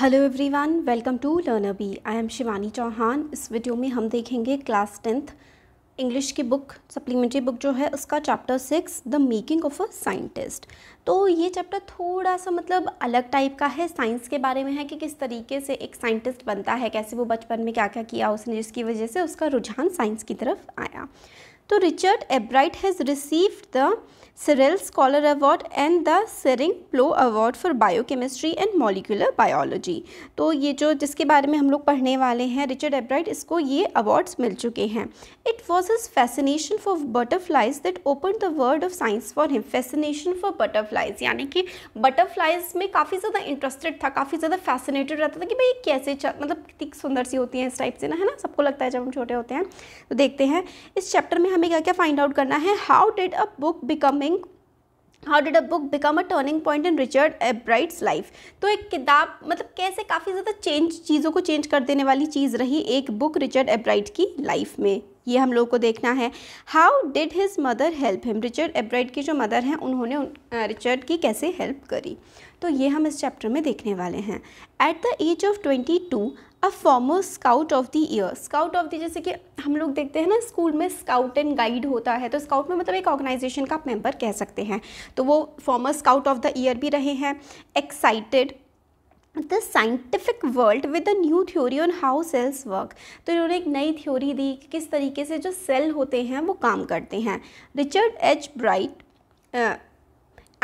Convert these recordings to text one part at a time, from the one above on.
Hello everyone welcome to learner B I am Shivani Chauhan इस video में हम देखेंगे क्लास टेंथ इंग्लिश की बुक सप्लीमेंट्री बुक जो है उसका chapter six the making of a scientist तो ये चैप्टर थोड़ा सा मतलब अलग टाइप का है साइंस के बारे में है कि किस तरीके से एक साइंटिस्ट बनता है कैसे वो बचपन में क्या क्या किया उसने जिसकी वजह से उसका रुझान साइंस की तरफ आया तो Richard Ebright has received the Cyril award and the Schering Plough award for biochemistry and molecular biology तो ये जो जिसके बारे में हम लोग पढ़ने वाले हैं रिचर्ड एब्राइट इसको ये अवार्ड्स मिल चुके हैं it was his fascination for butterflies that open the world of science for him fascination for butterflies यानी कि बटरफ्लाइज में काफ़ी ज़्यादा इंटरेस्टेड था काफ़ी ज़्यादा फैसिनेटेड रहता था कि भाई कैसे चल मतलब कितनी सुंदर सी होती हैं इस टाइप से ना है ना सबको लगता है जब हम छोटे होते हैं तो देखते हैं इस चैप्टर में हमें क्या क्या फाइंड आउट करना है how did a book becoming how did a book become a turning point in Richard Ebright's life तो एक किताब मतलब कैसे काफ़ी ज़्यादा चेंज चीज़ों को चेंज कर देने वाली चीज़ रही एक बुक रिचर्ड एब्राइट की लाइफ में ये हम लोगों को देखना है how did his mother help him Richard Ebright की जो मदर हैं उन्होंने रिचर्ड की कैसे हेल्प करी तो ये हम इस चैप्टर में देखने वाले हैं at the age of twenty two a former scout of the year scout of the जैसे कि हम लोग देखते हैं ना स्कूल में स्काउट एंड गाइड होता है तो स्काउट में मतलब एक ऑर्गेनाइजेशन का मेंबर कह सकते हैं तो वो former scout of the year भी रहे हैं excited the scientific world with a new theory on how cells work तो इन्होंने एक नई थ्योरी दी कि किस तरीके से जो सेल होते हैं वो काम करते हैं Richard Ebright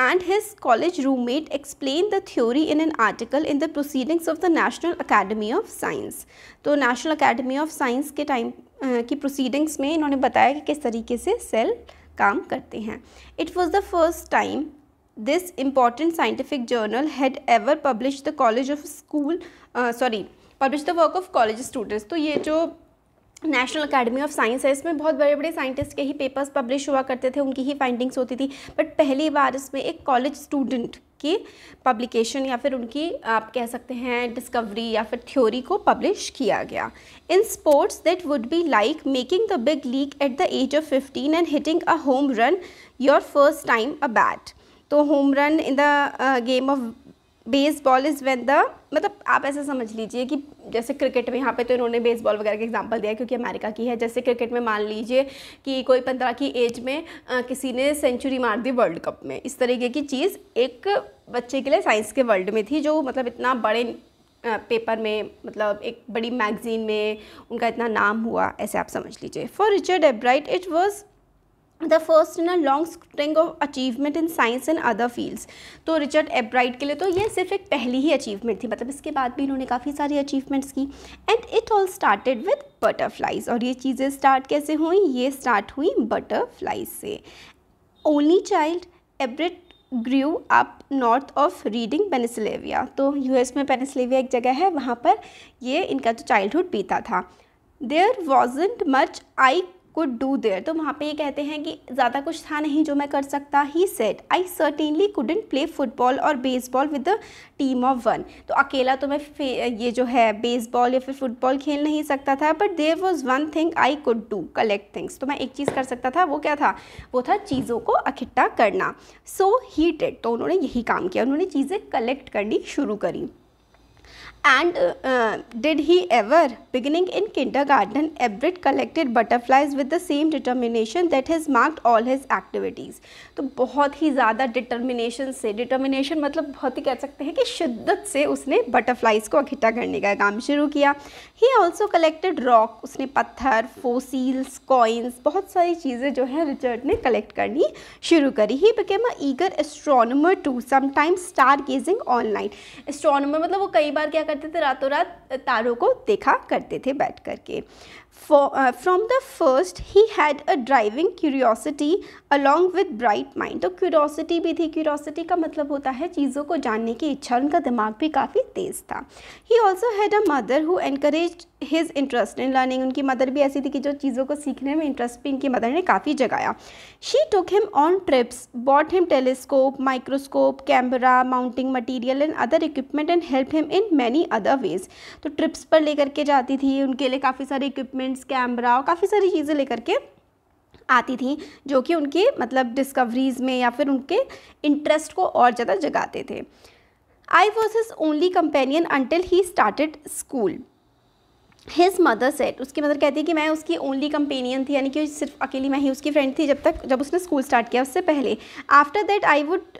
and his college roommate explained the theory in an article in the proceedings of the National Academy of Science. तो National Academy of Science के time की proceedings में इन्होंने बताया कि किस तरीके से cell काम करते हैं It was the first time this important scientific journal had ever published the college of school uh, sorry published the work of college students. तो ये जो नेशनल अकेडमी ऑफ साइंस है इसमें बहुत बड़े बड़े साइंटिस्ट के ही पेपर्स पब्लिश हुआ करते थे उनकी ही फाइंडिंग्स होती थी बट पहली बार इसमें एक कॉलेज स्टूडेंट की पब्लिकेशन या फिर उनकी आप कह सकते हैं डिस्कवरी या फिर थ्योरी को पब्लिश किया गया in sports that would be like making the big league at the age of fifteen and hitting a home run your first time a bat तो home run in the game of baseball is when the मतलब आप ऐसा समझ लीजिए कि जैसे cricket में यहाँ पे तो इन्होंने बेसबॉल वगैरह का एग्जांपल दिया क्योंकि अमेरिका की है जैसे क्रिकेट में मान लीजिए कि कोई पंद्रह की एज में आ, किसी ने सेंचुरी मार दी वर्ल्ड कप में इस तरीके की चीज़ एक बच्चे के लिए साइंस के वर्ल्ड में थी जो मतलब इतना बड़े पेपर में मतलब एक बड़ी मैगजीन में उनका इतना नाम हुआ ऐसे आप समझ लीजिए for Richard Ebright it was the first in a long string of achievement in science and other fields तो रिचर्ड एब्राइट के लिए तो ये सिर्फ एक पहली ही अचीवमेंट थी मतलब इसके बाद भी इन्होंने काफ़ी सारी अचीवमेंट्स की and it all started with butterflies और ये चीज़ें स्टार्ट कैसे हुई ये स्टार्ट हुई बटरफ्लाइज से only child Ebright grew up north of Reading Pennsylvania तो यू एस में पेनिसलेविया एक जगह है वहाँ पर ये इनका जो चाइल्डहुड बीता था there wasn't much I could do there तो वहाँ पे ये कहते हैं कि ज़्यादा कुछ था नहीं जो मैं कर सकता he said I certainly couldn't play football और baseball with the team of one तो अकेला तो मैं ये जो है बेसबॉल या फिर फुटबॉल खेल नहीं सकता था but there was one thing I could do collect things तो मैं एक चीज़ कर सकता था वो क्या था वो था चीज़ों को इकट्ठा करना सो ही डिड तो उन्होंने यही काम किया उन्होंने चीज़ें कलेक्ट करनी शुरू करी And uh, uh, did he ever? Beginning in kindergarten, Everett collected butterflies with the same determination that has marked all his activities. तो बहुत ही ज़्यादा determination से determination मतलब बहुत ही कह सकते हैं कि शिद्दत से उसने butterflies को इकट्ठा करने का काम शुरू किया He also collected rock, उसने पत्थर fossils, coins, बहुत सारी चीज़ें जो हैं रिचर्ड ने कलेक्ट करनी शुरू करी He became a eager astronomer too, sometimes stargazing online. Astronomer मतलब वो कई बार क्या करते थे रातों रात तारों को देखा करते थे बैठ करके For, uh, from the first he had a driving curiosity along with bright mind तो curiosity भी थी curiosity का मतलब होता है चीज़ों को जानने की इच्छा उनका दिमाग भी काफ़ी तेज़ था he also had a mother who encourage his interest in learning उनकी मदर भी ऐसी थी कि जो चीज़ों को सीखने में इंटरेस्ट भी इनकी मदर ने काफ़ी जगाया she took him on trips bought him telescope microscope camera mounting material and other equipment and help him in many other ways तो ट्रिप्स पर लेकर के जाती थी उनके लिए काफ़ी सारे इक्विपमेंट इंस्ट्रूमेंट्स कैमरा और काफ़ी सारी चीज़ें लेकर के आती थी जो कि उनकी मतलब डिस्कवरीज में या फिर उनके इंटरेस्ट को और ज़्यादा जगाते थे I was his only companion until he started school his mother said उसकी मदर कहती है कि मैं उसकी ओनली कंपेनियन थी यानी कि सिर्फ अकेली मैं ही उसकी फ्रेंड थी जब तक जब उसने स्कूल स्टार्ट किया उससे पहले after that I would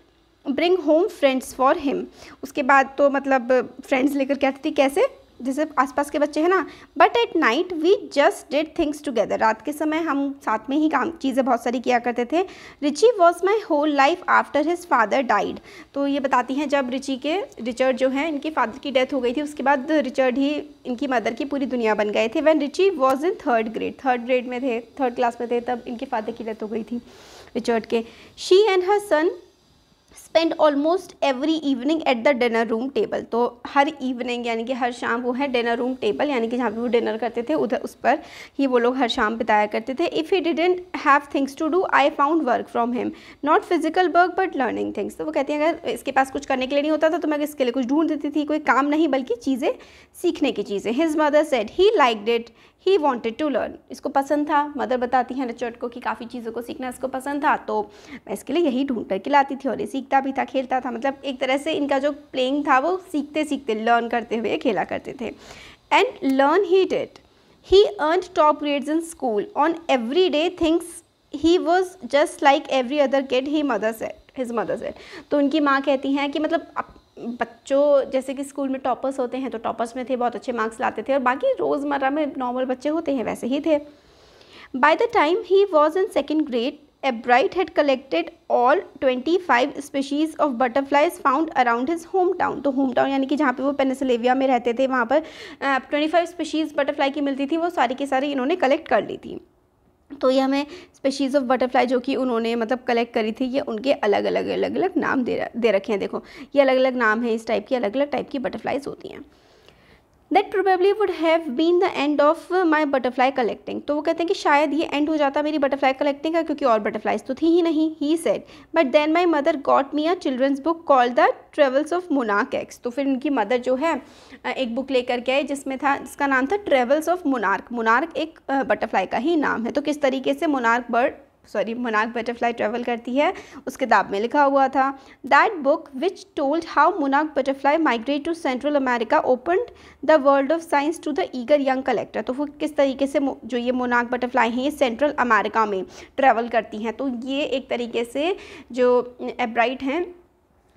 bring home friends for him उसके बाद तो मतलब फ्रेंड्स लेकर कहती थी कैसे जैसे आसपास के बच्चे हैं ना but at night we just did things together रात के समय हम साथ में ही काम चीज़ें बहुत सारी किया करते थे Richie was my whole life after his father died तो ये बताती हैं जब रिची के रिचर्ड जो हैं इनके फादर की डेथ हो गई थी उसके बाद रिचर्ड ही इनकी मदर की पूरी दुनिया बन गए थे when Richie was in third grade third grade में थे थर्ड क्लास में थे तब इनके फादर की डेथ हो गई थी रिचर्ड के she and her son spend almost every evening at the dinner room table तो हर इवनिंग यानी कि हर शाम वो है डिनर रूम टेबल यानी कि जहाँ पे वो डिनर करते थे उधर उस पर ही वो लोग हर शाम बिताया करते थे if he didn't have things to do I found work from him not physical work but learning things तो वो कहती हैं अगर इसके पास कुछ करने के लिए नहीं होता था तो मैं इसके लिए कुछ ढूंढ देती थी कोई काम नहीं बल्कि चीज़ें सीखने की चीज़ें his mother said he like it he wanted to learn इसको पसंद था मदर बताती हैं रिचर्ड को कि काफ़ी चीज़ों को सीखना इसको पसंद था तो मैं इसके लिए यही ढूंढ करके लाती थी और इसी सीखता भी था खेलता था मतलब एक तरह से इनका जो प्लेइंग था वो सीखते सीखते लर्न करते हुए खेला करते थे and learn he did he earn top grades in school on everyday things he was just like every other kid he mother said his mother said तो उनकी माँ कहती हैं कि मतलब बच्चों जैसे कि स्कूल में टॉपर्स होते हैं तो टॉपर्स में थे बहुत अच्छे मार्क्स लाते थे और बाकी रोज़मर्रा में नॉर्मल बच्चे होते हैं वैसे ही थे by the time he was in second grade Ebright had collected all 25 species of butterflies found around his hometown. तो होम टाउन यानी कि जहाँ पे वो पेनसलेविया में रहते थे वहाँ पर ट्वेंटी फाइव स्पेशीज बटरफ्लाई की मिलती थी वो सारी के सारी इन्होंने कलेक्ट कर ली थी तो ये हमें स्पेशीज़ ऑफ बटरफ्लाई जो कि उन्होंने मतलब कलेक्ट करी थी ये उनके अलग अलग अलग अलग नाम दे दे रखे हैं देखो ये अलग अलग नाम हैं इस टाइप की अलग अलग टाइप की बटरफ्लाइज होती हैं that probably would have been the end of my butterfly collecting तो वो कहते हैं कि शायद ये एंड हो जाता मेरी बटरफ्लाई कलेक्टिंग का क्योंकि और बटरफ्लाइज तो थी ही नहीं he said but then my mother got me a children's book call the travels of मुनाक एक्स तो फिर इनकी मदर जो है एक बुक लेकर के आई जिसमें था जिसका नाम था ट्रेवल्स ऑफ मुनार्क मुनार्क एक बटरफ्लाई का ही नाम है तो किस तरीके से मुनार्क बर्ड सॉरी मोनाक बटरफ्लाई ट्रेवल करती है उस किताब में लिखा हुआ था that book which told how मोनाक butterfly migrate to Central America open the world of science to the eager young collector तो वो किस तरीके से जो ये मोनाक बटरफ्लाई हैं ये सेंट्रल अमेरिका में ट्रैवल करती हैं तो ये एक तरीके से जो एब्राइट हैं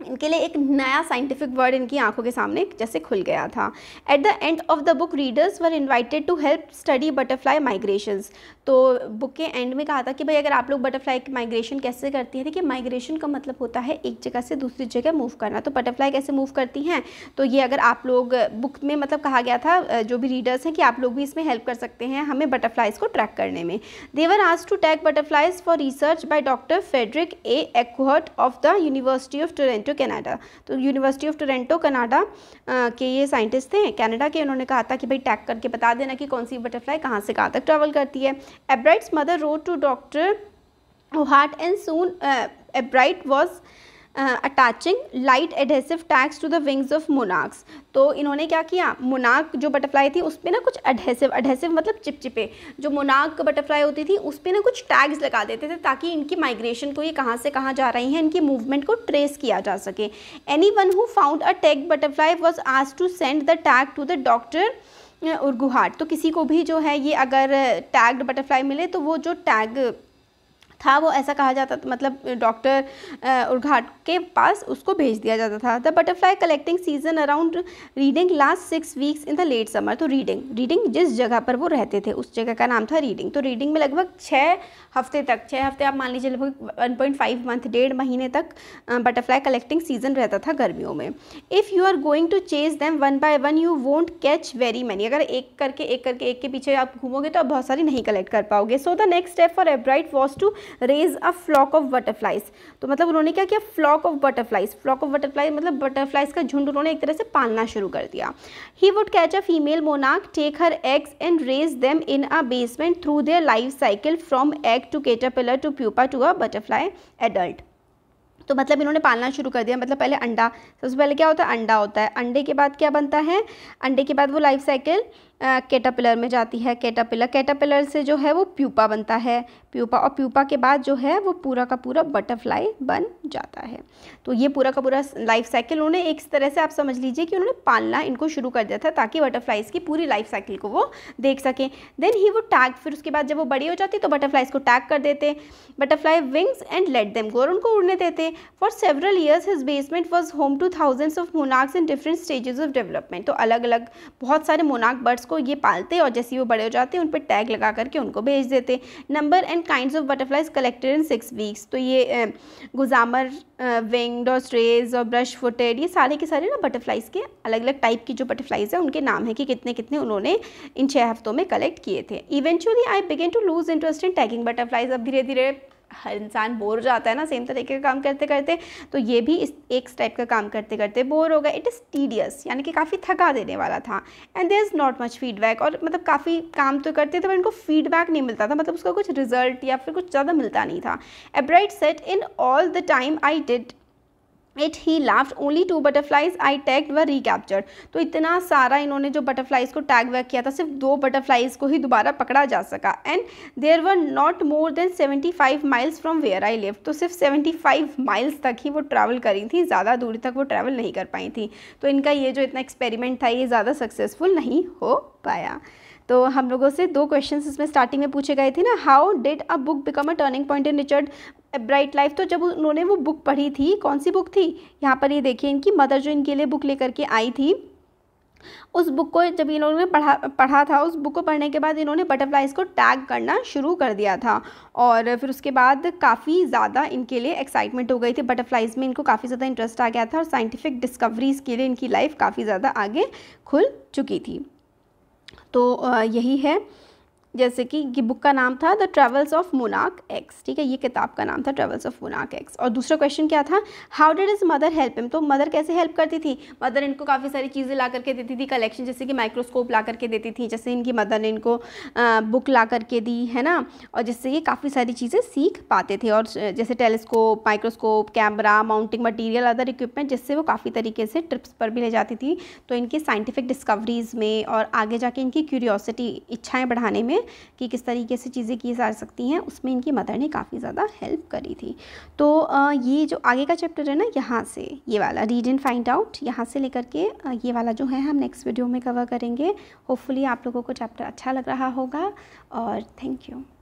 इनके लिए एक नया साइंटिफिक वर्ड इनकी आंखों के सामने जैसे खुल गया था at the end of the book readers were invited to help study butterfly migrations तो बुक के एंड में कहा था कि भाई अगर आप लोग बटरफ्लाई की माइग्रेशन कैसे करती हैं देखिए माइग्रेशन का मतलब होता है एक जगह से दूसरी जगह मूव करना तो बटरफ्लाई कैसे मूव करती हैं तो ये अगर आप लोग बुक में मतलब कहा गया था जो भी रीडर्स हैं कि आप लोग भी इसमें हेल्प कर सकते हैं हमें बटरफ्लाइज़ को ट्रैक करने में देवर आज to tag butterflies for research by doctor Frederick A Urquhart of the university of Toronto Toronto Canada तो यूनिवर्सिटी ऑफ टोरेंटो कनाडा के ये साइंटिस्ट थे कनाडा के उन्होंने कहा था कि भाई टैग करके बता देना कि कौन सी बटरफ्लाई कहाँ से कहाँ तक ट्रैवल करती है Ebright's mother wrote to doctor Hart and soon Ebright was attaching light adhesive tags to the wings of monarchs तो इन्होंने क्या किया मोनाक जो बटरफ्लाई थी उस पर ना कुछ एडहेसिव एडहेसिव मतलब चिपचिपे जो मोनाक बटरफ्लाई होती थी उस पर ना कुछ टैग्स लगा देते थे ताकि इनकी माइग्रेशन को ये कहाँ से कहाँ जा रही हैं इनकी मूवमेंट को ट्रेस किया जा सके anyone who found a tag butterfly was आज to send the tag to the doctor Urquhart तो किसी को भी जो है ये अगर टैग्ड बटरफ्लाई मिले तो वो जो टैग था वो ऐसा कहा जाता था मतलब डॉक्टर उर्घाट के पास उसको भेज दिया जाता था the butterfly collecting season around Reading last six weeks in the late summer तो रीडिंग रीडिंग जिस जगह पर वो रहते थे उस जगह का नाम था रीडिंग तो रीडिंग में लगभग छः हफ्ते तक छः हफ्ते आप मान लीजिए लगभग वन पॉइंट फाइव मंथ डेढ़ महीने तक बटरफ्लाई कलेक्टिंग सीजन रहता था गर्मियों में if you are going to chase them one by one you won't catch very many अगर एक करके एक करके एक के पीछे आप घूमोगे तो आप बहुत सारी नहीं कलेक्ट कर पाओगे so the next step for Ebright was to raise a flock of butterflies तो मतलब उन्होंने क्या किया flock of butterflies flock of butterflies मतलब बटरफ्लाइज का झुंड उन्होंने एक तरह से पालना शुरू कर दिया he would catch a female मोनाक take her eggs and raise them in a basement through their life cycle from egg to caterpillar to pupa to a butterfly adult तो मतलब इन्होंने पालना शुरू कर दिया मतलब पहले अंडा सबसे पहले क्या होता है अंडा होता है अंडे के बाद क्या बनता है अंडे के बाद वो लाइफ साइकिल केटापिलर में जाती है केटापिलर केटापिलर से जो है वो प्यूपा बनता है प्यूपा और प्यूपा के बाद जो है वो पूरा का पूरा बटरफ्लाई बन जाता है तो ये पूरा का पूरा लाइफ साइकिल उन्होंने एक तरह से आप समझ लीजिए कि उन्होंने पालना इनको शुरू कर दिया था ताकि बटरफ्लाइज़ की पूरी लाइफ साइकिल को वो देख सकें देन ही वो टैग फिर उसके बाद जब वो बड़ी हो जाती तो बटरफ्लाइज़ को टैग कर देते butterfly wings and let them go उनको उड़ने देते for several years his basement was home to thousands of monarchs in different stages of development तो अलग अलग बहुत सारे मोनाक बर्ड्स को को ये पालते और जैसे वो बड़े हो जाते उन पर टैग लगा करके उनको भेज देते number and kind of butterflies collected in six weeks तो ये गुजामर विंग्ड और स्ट्रेज और ब्रश फुटेड ये सारे के सारे ना बटरफ्लाइज के अलग अलग टाइप की जो बटरफ्लाइज हैं उनके नाम है कि कितने कितने उन्होंने इन छः हफ्तों में कलेक्ट किए थे eventually I began to lose interest in tagging butterflies अब धीरे धीरे हर इंसान बोर हो जाता है ना सेम तरीके का काम करते करते तो ये भी इस एक टाइप का काम करते करते बोर हो गया इट इज़ टीडियस यानी कि काफ़ी थका देने वाला था and there is not much feedback और मतलब काफ़ी काम तो करते थे पर इनको फीडबैक नहीं मिलता था मतलब उसका कुछ रिजल्ट या फिर कुछ ज़्यादा मिलता नहीं था Albright said in all the time I did it he laughed only two butterflies I tagged were recaptured तो इतना सारा इन्होंने जो बटरफ्लाइज को टैग वैग किया था सिर्फ दो बटरफ्लाइज को ही दोबारा पकड़ा जा सका and there were not more than seventy five miles from where I live तो सिर्फ सेवेंटी फाइव माइल्स तक ही वो ट्रैवल करी थी ज़्यादा दूरी तक वो ट्रैवल नहीं कर पाई थी तो इनका ये जो इतना एक्सपेरिमेंट था ये ज़्यादा सक्सेसफुल नहीं हो पाया तो हम लोगों से दो क्वेश्चन इसमें स्टार्टिंग में पूछे गए थे ना how did a book become a turning point in Richard Bright life तो जब उन्होंने वो बुक पढ़ी थी कौन सी बुक थी यहाँ पर ये देखिए इनकी मदर जो इनके लिए बुक लेकर के आई थी उस बुक को जब इन लोगों ने पढ़ा पढ़ा था उस बुक को पढ़ने के बाद इन्होंने बटरफ्लाइज़ को टैग करना शुरू कर दिया था और फिर उसके बाद काफ़ी ज़्यादा इनके लिए एक्साइटमेंट हो गई थी बटरफ्लाइज़ में इनको काफ़ी ज़्यादा इंटरेस्ट आ गया था और साइंटिफिक डिस्कवरीज़ के लिए इनकी लाइफ काफ़ी ज़्यादा आगे खुल चुकी थी तो यही है जैसे कि ये बुक का नाम था द ट्रेवल्स ऑफ मुनाक एक्स ठीक है ये किताब का नाम था ट्रेवल्स ऑफ मुनाक एक्स और दूसरा क्वेश्चन क्या था how did his mother help him तो मदर कैसे हेल्प करती थी मदर इनको काफ़ी सारी चीज़ें ला करके देती थी कलेक्शन जैसे कि माइक्रोस्कोप ला करके देती थी जैसे इनकी मदर ने इनको आ, बुक ला करके दी है ना और जिससे ये काफ़ी सारी चीज़ें सीख पाते थे और जैसे telescope microscope camera mounting material other equipment जिससे वो काफ़ी तरीके से ट्रिप्स पर भी ले जाती थी तो इनकी साइंटिफिक डिस्कवरीज़ में और आगे जाके इनकी क्यूरियोसिटी इच्छाएँ बढ़ाने में कि किस तरीके से चीज़ें की जा सकती हैं उसमें इनकी मदर ने काफ़ी ज़्यादा हेल्प करी थी तो ये जो आगे का चैप्टर है ना यहाँ से ये वाला रीड एंड फाइंड आउट यहाँ से लेकर के ये वाला जो है हम नेक्स्ट वीडियो में कवर करेंगे होपफुली आप लोगों को चैप्टर अच्छा लग रहा होगा और थैंक यू